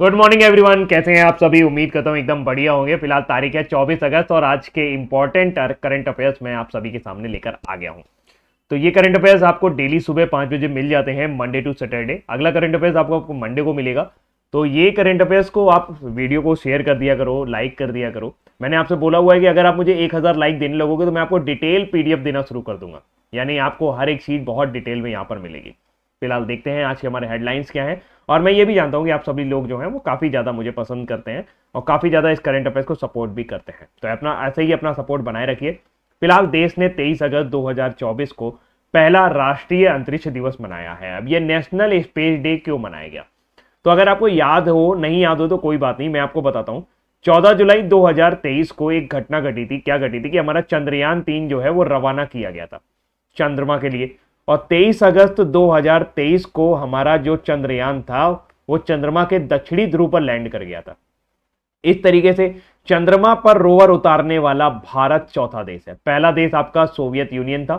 good morning everyone कैसे हैं आप सभी उम्मीद करता हूँ एकदम बढ़िया होंगे फिलहाल तारीख है 24 अगस्त और आज के इंपॉर्टेंट करंट अफेयर्स मैं आप सभी के सामने लेकर आ गया हूँ तो ये करंट अफेयर्स आपको डेली सुबह पाँच बजे मिल जाते हैं मंडे टू सैटरडे अगला करंट अफेयर्स आपको आपको मंडे को मिलेगा तो ये करंट अफेयर्स को आप वीडियो को शेयर कर दिया करो लाइक कर दिया करो मैंने आपसे बोला हुआ है कि अगर आप मुझे एक हज़ार लाइक देने लगोगे तो मैं आपको डिटेल पीडीएफ देना शुरू कर दूंगा यानी आपको हर एक चीज़ बहुत डिटेल में यहाँ पर मिलेगी फिलहाल देखते हैं आज के हमारे हेडलाइंस क्या हैं और मैं ये भी जानता हूँ कि आप सभी लोग जो हैं वो काफ़ी ज़्यादा मुझे पसंद करते हैं और काफ़ी ज़्यादा इस करंट अफेयर्स को सपोर्ट भी करते हैं तो अपना ऐसे ही अपना सपोर्ट बनाए रखिए फिलहाल देश ने 23 अगस्त 2024 को पहला राष्ट्रीय अंतरिक्ष दिवस मनाया है अब ये नेशनल स्पेस डे क्यों मनाया गया तो अगर आपको याद हो नहीं याद हो तो कोई बात नहीं मैं आपको बताता हूँ 14 जुलाई 2023 को एक घटना घटी थी क्या घटी थी कि हमारा चंद्रयान तीन जो है वो रवाना किया गया था चंद्रमा के लिए और 23 अगस्त 2023 को हमारा जो चंद्रयान था वो चंद्रमा के दक्षिणी ध्रुव पर लैंड कर गया था इस तरीके से चंद्रमा पर रोवर उतारने वाला भारत चौथा देश है पहला देश आपका सोवियत यूनियन था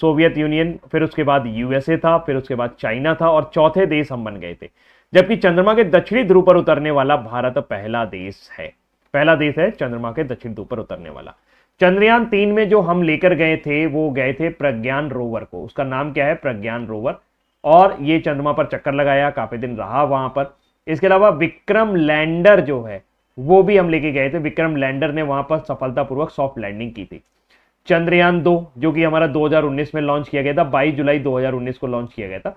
सोवियत यूनियन फिर उसके बाद यूएसए था फिर उसके बाद चाइना था और चौथे देश हम बन गए थे जबकि चंद्रमा के दक्षिणी ध्रुव पर उतरने वाला भारत पहला देश है पहला देश है चंद्रमा के दक्षिण ध्रुव पर उतरने वाला चंद्रयान तीन में जो हम लेकर गए थे वो गए थे प्रज्ञान रोवर को उसका नाम क्या है प्रज्ञान रोवर और ये चंद्रमा पर चक्कर लगाया काफी दिन रहा वहां पर इसके अलावा विक्रम लैंडर जो है वो भी हम लेके गए थे विक्रम लैंडर ने वहां पर सफलतापूर्वक सॉफ्ट लैंडिंग की थी चंद्रयान दो जो कि हमारा 2019 में लॉन्च किया गया था 22 जुलाई 2019 को लॉन्च किया गया था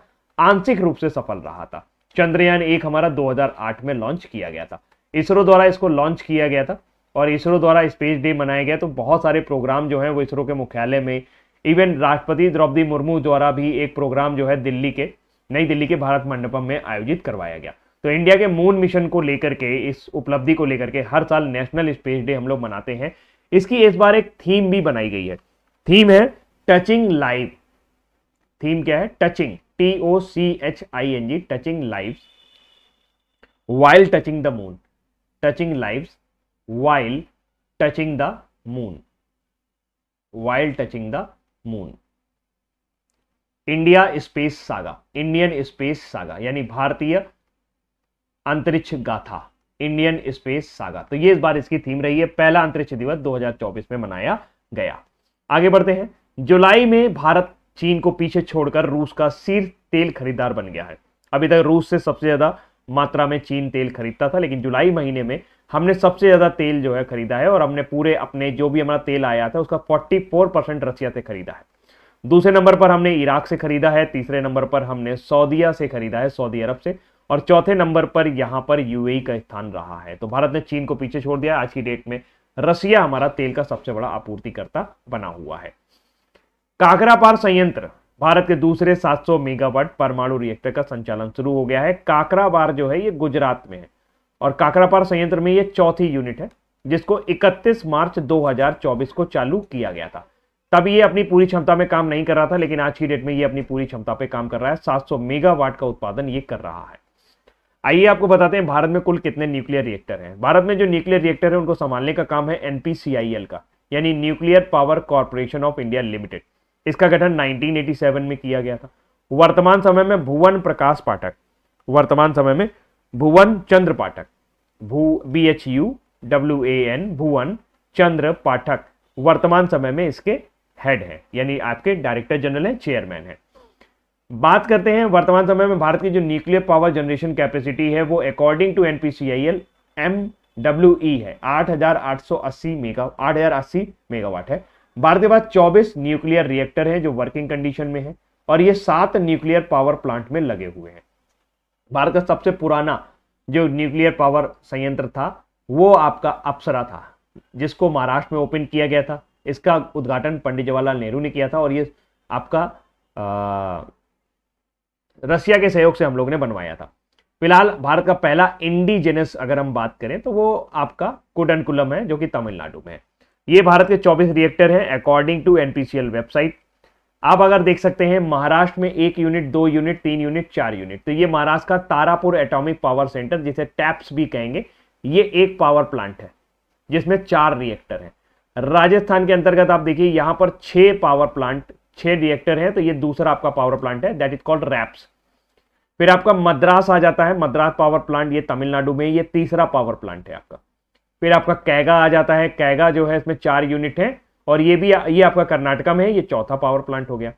आंशिक रूप से सफल रहा था चंद्रयान एक हमारा 2008 में लॉन्च किया गया था इसरो द्वारा इसको लॉन्च किया गया था और इसरो द्वारा स्पेस डे मनाया गया तो बहुत सारे प्रोग्राम जो हैं वो इसरो के मुख्यालय में इवन राष्ट्रपति द्रौपदी मुर्मू द्वारा भी एक प्रोग्राम जो है दिल्ली के नई दिल्ली के भारत मंडपम में आयोजित करवाया गया तो इंडिया के मून मिशन को लेकर के इस उपलब्धि को लेकर के हर साल नेशनल स्पेस डे हम लोग मनाते हैं इसकी इस बार एक थीम भी बनाई गई है थीम है टचिंग लाइव थीम क्या है touching T O C H I N G touching live wild touching the moon touching lives while touching the moon while touching the moon India space saga Indian space saga यानी भारतीय अंतरिक्ष गाथा Indian space saga तो ये इस बार इसकी theme रही है पहला अंतरिक्ष दिवस 2024 में मनाया गया आगे बढ़ते हैं जुलाई में भारत चीन को पीछे छोड़कर रूस का सिर तेल खरीदार बन गया है अभी तक रूस से सबसे ज्यादा मात्रा में चीन तेल खरीदता था लेकिन जुलाई महीने में हमने सबसे ज़्यादा तेल जो है खरीदा है और हमने पूरे अपने जो भी हमारा तेल आया था उसका 44 परसेंट रसिया से खरीदा है दूसरे नंबर पर हमने इराक से खरीदा है तीसरे नंबर पर हमने सऊदीया से खरीदा है सऊदी अरब से और चौथे नंबर पर यहां पर यूएई का स्थान रहा है तो भारत ने चीन को पीछे छोड़ दिया आज की डेट में रसिया हमारा तेल का सबसे बड़ा आपूर्तिकर्ता बना हुआ है काकरा पार संयंत्र भारत के दूसरे 700 मेगावाट परमाणु रिएक्टर का संचालन शुरू हो गया है काकरा पार जो है ये गुजरात में है और काकरापार संयंत्र में यह चौथी यूनिट है जिसको 31 मार्च 2024 को चालू किया गया था तब ये अपनी पूरी क्षमता में काम नहीं कर रहा था लेकिन आज की डेट में ये अपनी पूरी क्षमता पे काम कर रहा है 700 मेगावाट का उत्पादन ये कर रहा है आइए आपको बताते हैं भारत में कुल कितने न्यूक्लियर रिएक्टर हैं भारत में जो न्यूक्लियर रिएक्टर है उनको संभालने का काम है एनपीसीआईएल का यानी nuclear power corporation of India limited इसका गठन नाइनटीन में किया गया था वर्तमान समय में भुवन प्रकाश पाठक वर्तमान समय में भुवन चंद्र पाठक भू B H U W A N Bhuvan Chandra Pathak वर्तमान समय में इसके हेड है यानी आपके डायरेक्टर जनरल हैं चेयरमैन हैं बात करते हैं वर्तमान समय में भारत की जो न्यूक्लियर पावर जनरेशन कैपेसिटी है वो according to NPCIL M W E है 8,880 मेगा 8,080 मेगावाट है भारत के पास 24 न्यूक्लियर रिएक्टर हैं जो वर्किंग कंडीशन में है और ये सात न्यूक्लियर पावर प्लांट में लगे हुए हैं भारत का सबसे पुराना जो न्यूक्लियर पावर संयंत्र था वो आपका अप्सरा था जिसको महाराष्ट्र में ओपन किया गया था इसका उद्घाटन पंडित जवाहरलाल नेहरू ने किया था और ये आपका रसिया के सहयोग से हम लोग ने बनवाया था फिलहाल भारत का पहला इंडिजेनस अगर हम बात करें तो वो आपका कुडनकुलम है जो कि तमिलनाडु में है ये भारत के 24 रिएक्टर हैं अकॉर्डिंग टू एनपीसीएल वेबसाइट आप अगर देख सकते हैं महाराष्ट्र में एक यूनिट दो यूनिट तीन यूनिट चार यूनिट तो ये महाराष्ट्र का तारापुर एटॉमिक पावर सेंटर जिसे टैप्स भी कहेंगे ये एक पावर प्लांट है जिसमें चार रिएक्टर हैं राजस्थान के अंतर्गत आप देखिए यहां पर छह पावर प्लांट छह रिएक्टर हैं तो ये दूसरा आपका पावर प्लांट है दैट इज कॉल्ड रैप्स फिर आपका मद्रास आ जाता है मद्रास पावर प्लांट ये तमिलनाडु में ये तीसरा पावर प्लांट है आपका फिर आपका कैगा आ जाता है कैगा जो है इसमें चार यूनिट है और ये भी ये आपका कर्नाटका में है ये चौथा पावर प्लांट हो गया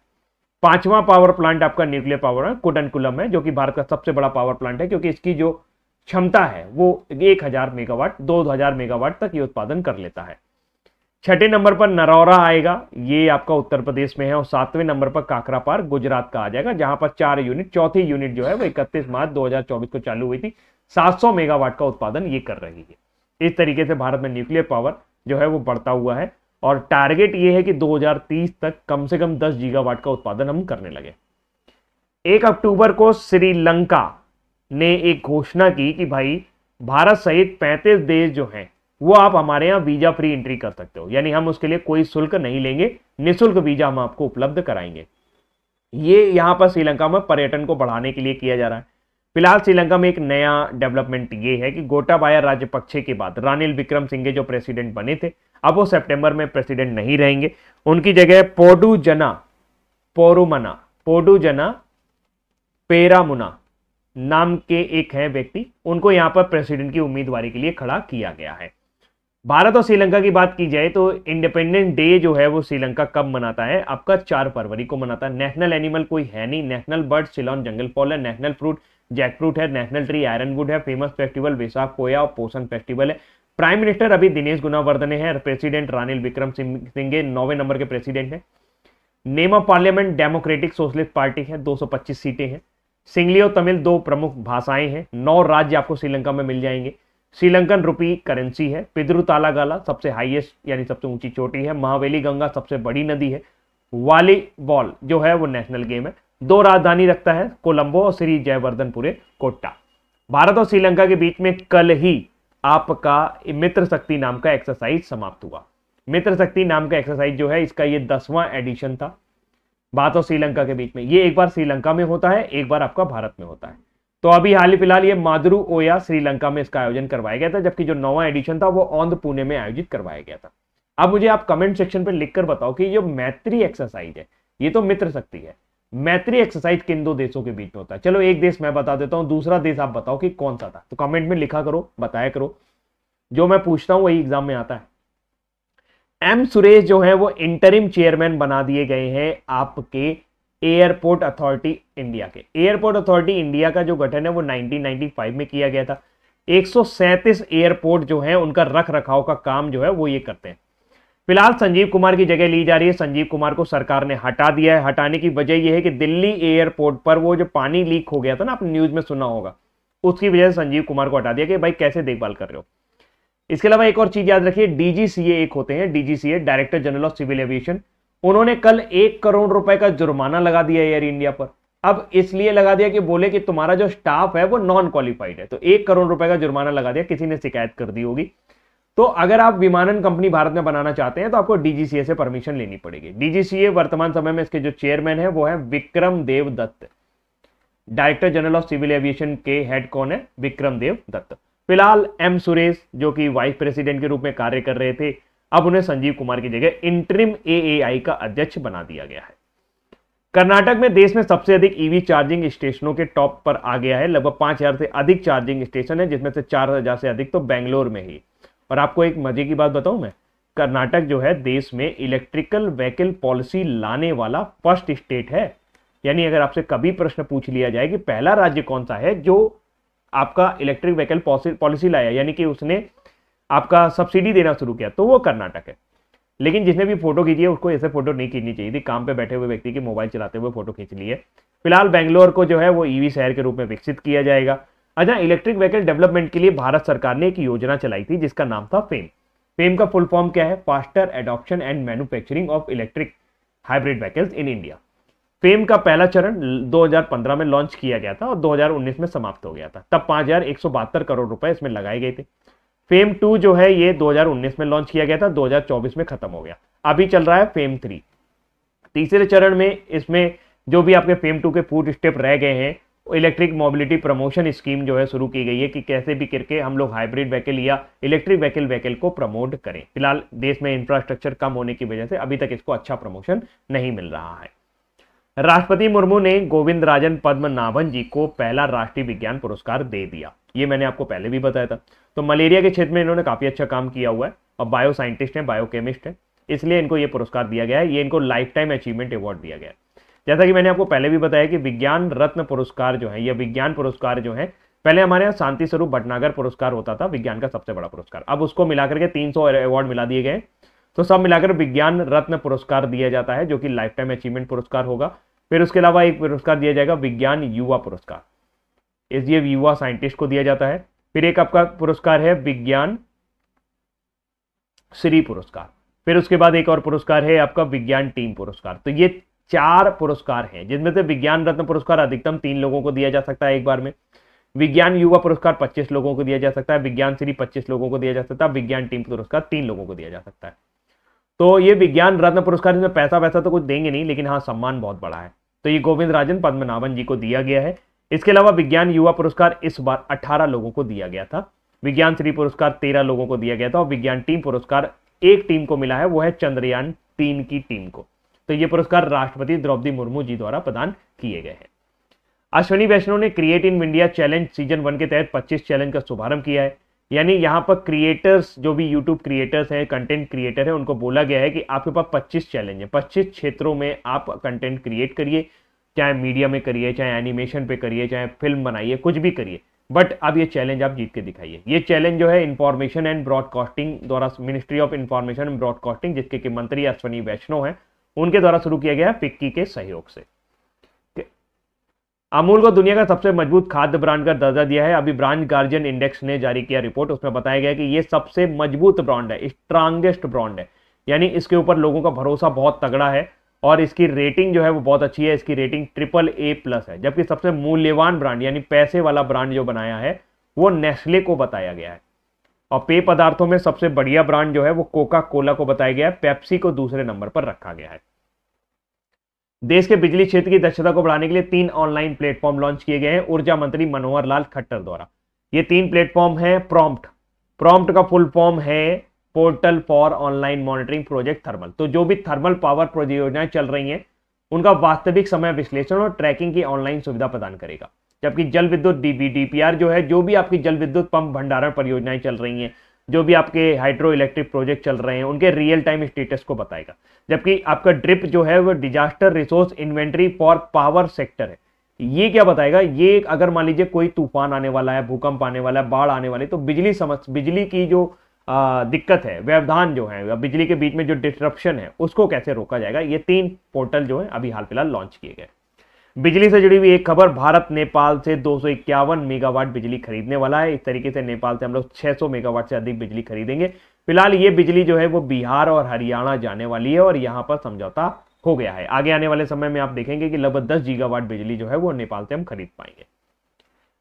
पांचवा पावर प्लांट आपका न्यूक्लियर पावर कुडनकुलम है जो कि भारत का सबसे बड़ा पावर प्लांट है क्योंकि इसकी जो क्षमता है वो 1000 मेगावाट 2000 मेगावाट तक ये उत्पादन कर लेता है छठे नंबर पर नरौरा आएगा ये आपका उत्तर प्रदेश में है और सातवें नंबर पर काकरा पार गुजरात का आ जाएगा जहां पर चार यूनिट चौथी यूनिट जो है वो 31 मार्च 2024 को चालू हुई थी 700 मेगावाट का उत्पादन ये कर रही है इस तरीके से भारत में न्यूक्लियर पावर जो है वो बढ़ता हुआ है और टारगेट ये है कि 2030 तक कम से कम 10 जीगावाट का उत्पादन हम करने लगे एक अक्टूबर को श्रीलंका ने एक घोषणा की कि भाई भारत सहित 35 देश जो हैं वो आप हमारे यहाँ वीजा फ्री एंट्री कर सकते हो यानी हम उसके लिए कोई शुल्क नहीं लेंगे निःशुल्क वीजा हम आपको उपलब्ध कराएंगे ये यहाँ पर श्रीलंका में पर्यटन को बढ़ाने के लिए किया जा रहा है फिलहाल श्रीलंका में एक नया डेवलपमेंट ये है कि गोटाबाया राजपक्षे के बाद रानिल विक्रम सिंह जो प्रेसिडेंट बने थे अब वो सितंबर में प्रेसिडेंट नहीं रहेंगे उनकी जगह पोडुजना पोरुमना पोडुजना पेरामुना नाम के एक हैं व्यक्ति उनको यहां पर प्रेसिडेंट की उम्मीदवारी के लिए खड़ा किया गया है भारत और श्रीलंका की बात की जाए तो इंडिपेंडेंट डे जो है वो श्रीलंका कब मनाता है आपका चार फरवरी को मनाता है नेशनल एनिमल कोई है नहीं national bird Ceylon jungle fowl है नेशनल फ्रूट जैकफ्रूट है नेशनल ट्री आयरन वुड है फेमस फेस्टिवल विशाख कोया और पोषण फेस्टिवल है प्राइम मिनिस्टर अभी दिनेश गुनावर्धने हैं प्रेसिडेंट रानिल विक्रम सिंह नौवे नंबर के प्रेसिडेंट हैं name of parliament democratic socialist party है 225 सीटें हैं सिंगली और तमिल दो प्रमुख भाषाएं हैं नौ राज्य आपको श्रीलंका में मिल जाएंगे श्रीलंकन रुपी करेंसी है पिद्रु तालागाला सबसे हाईएस्ट यानी सबसे ऊंची चोटी है महावेली गंगा सबसे बड़ी नदी है वॉलीबॉल जो है वो नेशनल गेम है दो राजधानी रखता है कोलंबो और श्री जयवर्धनपुरे कोटा भारत और श्रीलंका के बीच में कल ही आपका मित्र शक्ति नाम का एक्सरसाइज समाप्त हुआ मित्र शक्ति नाम का एक्सरसाइज जो है इसका ये दसवां एडिशन था बात और श्रीलंका के बीच में ये एक बार श्रीलंका में होता है एक बार आपका भारत में होता है तो अभी हाल ही फिलहाल ये मादुरु ओया श्रीलंका में इसका आयोजन करवाया गया था जबकि जो नौवा एडिशन था वो ऑन पुणे में आयोजित करवाया गया था अब मुझे आप कमेंट सेक्शन पर लिखकर बताओ कि जो मैत्री एक्सरसाइज है ये तो मित्र शक्ति है मैत्री एक्सरसाइज किन दो देशों के बीच में होता है चलो एक देश मैं बता देता हूं दूसरा देश आप बताओ कि कौन सा था तो कमेंट में लिखा करो बताया करो जो मैं पूछता हूं वही एग्जाम में आता है एम सुरेश जो है वो इंटरिम चेयरमैन बना दिए गए हैं आपके एयरपोर्ट अथॉरिटी इंडिया के एयरपोर्ट अथॉरिटी इंडिया का जो गठन है वो 1995 में किया गया था एक एयरपोर्ट जो है उनका रख रखाव का काम जो है वो ये करते हैं फिलहाल संजीव कुमार की जगह ली जा रही है संजीव कुमार को सरकार ने हटा दिया है हटाने की वजह यह है कि दिल्ली एयरपोर्ट पर वो जो पानी लीक हो गया था ना आपने न्यूज में सुना होगा उसकी वजह से संजीव कुमार को हटा दिया कि भाई कैसे देखभाल कर रहे हो इसके अलावा एक और चीज याद रखिए डीजीसीए एक होते हैं DGCA director general of civil aviation उन्होंने कल एक करोड़ रुपए का जुर्माना लगा दिया एयर इंडिया पर अब इसलिए लगा दिया कि बोले कि तुम्हारा जो स्टाफ है वो नॉन क्वालिफाइड है तो एक करोड़ रुपए का जुर्माना लगा दिया किसी ने शिकायत कर दी होगी तो अगर आप विमानन कंपनी भारत में बनाना चाहते हैं तो आपको डीजीसीए से परमिशन लेनी पड़ेगी डीजीसीए वर्तमान समय में इसके जो चेयरमैन है वो है Vikram Dev Dutt director general of civil aviation के हेड कौन है विक्रम देव दत्त फिलहाल एम सुरेश जो कि वाइस प्रेसिडेंट के रूप में कार्य कर रहे थे अब उन्हें संजीव कुमार की जगह इंटरिम एएआई का अध्यक्ष बना दिया गया है कर्नाटक में देश में सबसे अधिक ईवी चार्जिंग स्टेशनों के टॉप पर आ गया है लगभग पांच हजार से अधिक चार्जिंग स्टेशन है जिसमें से चार हजार से अधिक तो बेंगलोर में ही और आपको एक मजे की बात बताऊं मैं कर्नाटक जो है देश में इलेक्ट्रिकल व्हीकल पॉलिसी लाने वाला फर्स्ट स्टेट है यानी अगर आपसे कभी प्रश्न पूछ लिया जाए कि पहला राज्य कौन सा है जो आपका इलेक्ट्रिक व्हीकल पॉलिसी लाया यानी कि उसने आपका सब्सिडी देना शुरू किया तो वो कर्नाटक है लेकिन जिसने भी फोटो खींची है उसको ऐसे फोटो नहीं खींचनी चाहिए थी काम पे बैठे हुए व्यक्ति की मोबाइल चलाते हुए फोटो खींच ली है फिलहाल बेंगलोर को जो है वो ईवी शहर के रूप में विकसित किया जाएगा अच्छा इलेक्ट्रिक व्हीकल डेवलपमेंट के लिए भारत सरकार ने एक योजना चलाई थी जिसका नाम था फेम फेम का फुल फॉर्म क्या है faster adoption and manufacturing of electric hybrid vehicles in India FAME का पहला चरण 2015 में लॉन्च किया गया था और 2019 में समाप्त हो गया था तब पांच करोड़ रुपए इसमें लगाए गए थे फेम टू जो है ये दो में लॉन्च किया गया था दो में खत्म हो गया अभी चल रहा है फेम थ्री तीसरे चरण में इसमें जो भी आपके फेम टू के फूड स्टेप रह गए हैं इलेक्ट्रिक मोबिलिटी प्रमोशन स्कीम जो है शुरू की गई है कि कैसे भी करके हम लोग हाइब्रिड व्हीकल या इलेक्ट्रिक व्हीकल व्हीकल को प्रमोट करें फिलहाल देश में इंफ्रास्ट्रक्चर कम होने की वजह से अभी तक इसको अच्छा प्रमोशन नहीं मिल रहा है राष्ट्रपति मुर्मू ने गोविंद राजन पद्मनाभन जी को पहला राष्ट्रीय विज्ञान पुरस्कार दे दिया ये मैंने आपको पहले भी बताया था तो मलेरिया के क्षेत्र में इन्होंने काफ़ी अच्छा काम किया हुआ है और बायो साइंटिस्ट हैं बायोकेमिस्ट हैं इसलिए इनको ये पुरस्कार दिया गया है ये इनको लाइफ टाइम अचीवमेंट अवार्ड दिया गया है जैसा कि मैंने आपको पहले भी बताया कि विज्ञान रत्न पुरस्कार जो है या विज्ञान पुरस्कार जो है पहले हमारे यहाँ शांति स्वरूप भटनागर पुरस्कार होता था विज्ञान का सबसे बड़ा पुरस्कार अब उसको मिलाकर के 300 अवार्ड मिला दिए गए तो सब मिलाकर विज्ञान रत्न पुरस्कार दिया जाता है जो कि लाइफ टाइम अचीवमेंट पुरस्कार होगा फिर उसके अलावा एक पुरस्कार दिया जाएगा विज्ञान युवा पुरस्कार इस ये युवा साइंटिस्ट को दिया जाता है फिर एक आपका पुरस्कार है विज्ञान श्री पुरस्कार फिर उसके बाद एक और पुरस्कार है आपका विज्ञान टीम पुरस्कार तो ये चार पुरस्कार हैं जिनमें से विज्ञान रत्न पुरस्कार अधिकतम तीन लोगों को दिया जा सकता है एक बार में विज्ञान युवा पुरस्कार 25 लोगों को दिया जा सकता है विज्ञान श्री 25 लोगों को दिया जा सकता है विज्ञान टीम पुरस्कार तीन लोगों को दिया जा सकता है तो ये विज्ञान रत्न पुरस्कार इसमें पैसा वैसा तो कुछ देंगे नहीं लेकिन हाँ सम्मान बहुत बड़ा है तो ये गोविंद राजन पद्मनाभन जी को दिया गया है इसके अलावा विज्ञान युवा पुरस्कार इस बार अठारह लोगों को दिया गया था विज्ञान श्री पुरस्कार तेरह लोगों को दिया गया था और विज्ञान टीम पुरस्कार एक टीम को मिला है वो है चंद्रयान तीन की टीम को तो ये पुरस्कार राष्ट्रपति द्रौपदी मुर्मू जी द्वारा प्रदान किए गए हैं अश्विनी वैष्णव ने create in India challenge season one के तहत 25 चैलेंज का शुभारंभ किया है यानी यहाँ पर क्रिएटर्स जो भी यूट्यूब क्रिएटर्स हैं कंटेंट क्रिएटर हैं उनको बोला गया है कि आपके पास 25 चैलेंज है 25 क्षेत्रों में आप कंटेंट क्रिएट करिए चाहे मीडिया में करिए चाहे एनिमेशन पे करिए चाहे फिल्म बनाइए कुछ भी करिए बट अब ये चैलेंज आप जीत के दिखाइए ये चैलेंज जो है इंफॉर्मेशन एंड ब्रॉडकास्टिंग द्वारा ministry of information and broadcasting जिसके कि मंत्री अश्वनी वैष्णव हैं उनके द्वारा शुरू किया गया फिक्की के सहयोग से अमूल को दुनिया का सबसे मजबूत खाद्य ब्रांड का दर्जा दिया है अभी ब्रांड गार्जियन इंडेक्स ने जारी किया रिपोर्ट उसमें बताया गया कि यह सबसे मजबूत ब्रांड है स्ट्रांगेस्ट ब्रांड है यानी इसके ऊपर लोगों का भरोसा बहुत तगड़ा है और इसकी रेटिंग जो है वो बहुत अच्छी है इसकी रेटिंग ट्रिपल ए प्लस है जबकि सबसे मूल्यवान ब्रांड यानी पैसे वाला ब्रांड जो बनाया है वो नेस्ले को बताया गया है और पेय पदार्थों में सबसे बढ़िया ब्रांड जो है वो कोका कोला को बताया गया है पेप्सी को दूसरे नंबर पर रखा गया है देश के बिजली क्षेत्र की दक्षता को बढ़ाने के लिए तीन ऑनलाइन प्लेटफॉर्म लॉन्च किए गए हैं ऊर्जा मंत्री मनोहर लाल खट्टर द्वारा ये तीन प्लेटफॉर्म है प्रॉम्प्ट प्रॉम्प्ट का फुल फॉर्म है portal for online monitoring project thermal तो जो भी थर्मल पावर परियोजनाएं चल रही हैं उनका वास्तविक समय विश्लेषण और ट्रैकिंग की ऑनलाइन सुविधा प्रदान करेगा जबकि जल विद्युत डीबी डीपीआर जो है जो भी आपकी जल विद्युत पंप भंडारण परियोजनाएं चल रही हैं जो भी आपके हाइड्रो इलेक्ट्रिक प्रोजेक्ट चल रहे हैं उनके रियल टाइम स्टेटस को बताएगा जबकि आपका ड्रिप जो है वो disaster resource inventory for power sector है ये क्या बताएगा ये अगर मान लीजिए कोई तूफान आने वाला है भूकंप आने वाला है बाढ़ आने वाली तो बिजली समस्या बिजली की जो आ, दिक्कत है व्यवधान जो है बिजली के बीच में जो डिस्ट्रप्शन है उसको कैसे रोका जाएगा ये तीन पोर्टल जो है अभी हाल फिलहाल लॉन्च किए गए बिजली से जुड़ी हुई एक खबर भारत नेपाल से दो मेगावाट बिजली खरीदने वाला है इस तरीके से नेपाल से हम लोग 600 मेगावाट से अधिक बिजली खरीदेंगे फिलहाल ये बिजली जो है वो बिहार और हरियाणा जाने वाली है और यहाँ पर समझौता हो गया है आगे आने वाले समय में आप देखेंगे कि लगभग दस जीगावाट बिजली जो है वो नेपाल से हम खरीद पाएंगे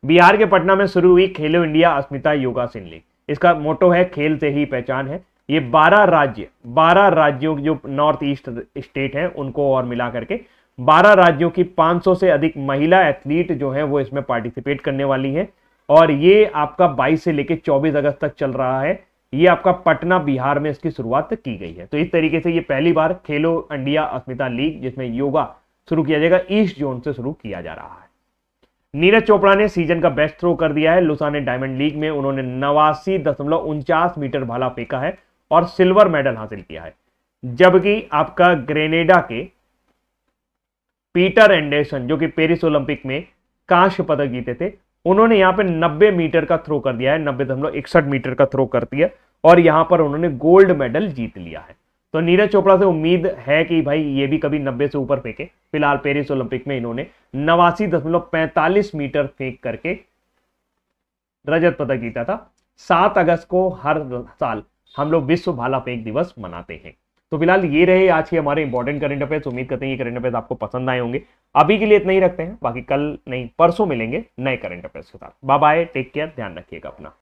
बिहार के पटना में शुरू हुई खेलो इंडिया अस्मिता योगा सिंह लीग इसका मोटो है खेल से ही पहचान है ये 12 राज्य 12 राज्यों जो नॉर्थ ईस्ट स्टेट हैं उनको और मिला करके 12 राज्यों की 500 से अधिक महिला एथलीट जो है वो इसमें पार्टिसिपेट करने वाली है और ये आपका 22 से लेकर 24 अगस्त तक चल रहा है ये आपका पटना बिहार में इसकी शुरुआत की गई है तो इस तरीके से ये पहली बार खेलो इंडिया अस्मिता लीग जिसमें योगा शुरू किया जाएगा ईस्ट जोन से शुरू किया जा रहा है नीरज चोपड़ा ने सीजन का बेस्ट थ्रो कर दिया है लुसाने डायमंड लीग में उन्होंने नवासी दशमलव उनचास मीटर भाला फेंका है और सिल्वर मेडल हासिल किया है जबकि आपका ग्रेनेडा के पीटर एंडेसन जो कि पेरिस ओलंपिक में कांस्य पदक जीते थे उन्होंने यहाँ पे 90 मीटर का थ्रो कर दिया है नब्बे दशमलव इकसठ मीटर का थ्रो कर दिया और यहाँ पर उन्होंने गोल्ड मेडल जीत लिया है तो नीरज चोपड़ा से उम्मीद है कि भाई ये भी कभी 90 से ऊपर फेंके फिलहाल पेरिस ओलंपिक में इन्होंने नवासी दशमलव पैंतालीस मीटर फेंक करके रजत पदक जीता था सात अगस्त को हर साल हम लोग विश्व भाला फेंक दिवस मनाते हैं तो फिलहाल ये रहे आज के हमारे इंपॉर्टेंट करंट अफेयर्स उम्मीद करते हैं ये करंट अफेयर्स आपको पसंद आए होंगे अभी के लिए इतना ही रखते हैं बाकी कल नहीं परसों मिलेंगे नए करंट अफेयर्स के साथ बाय बाय टेक केयर ध्यान रखिएगा अपना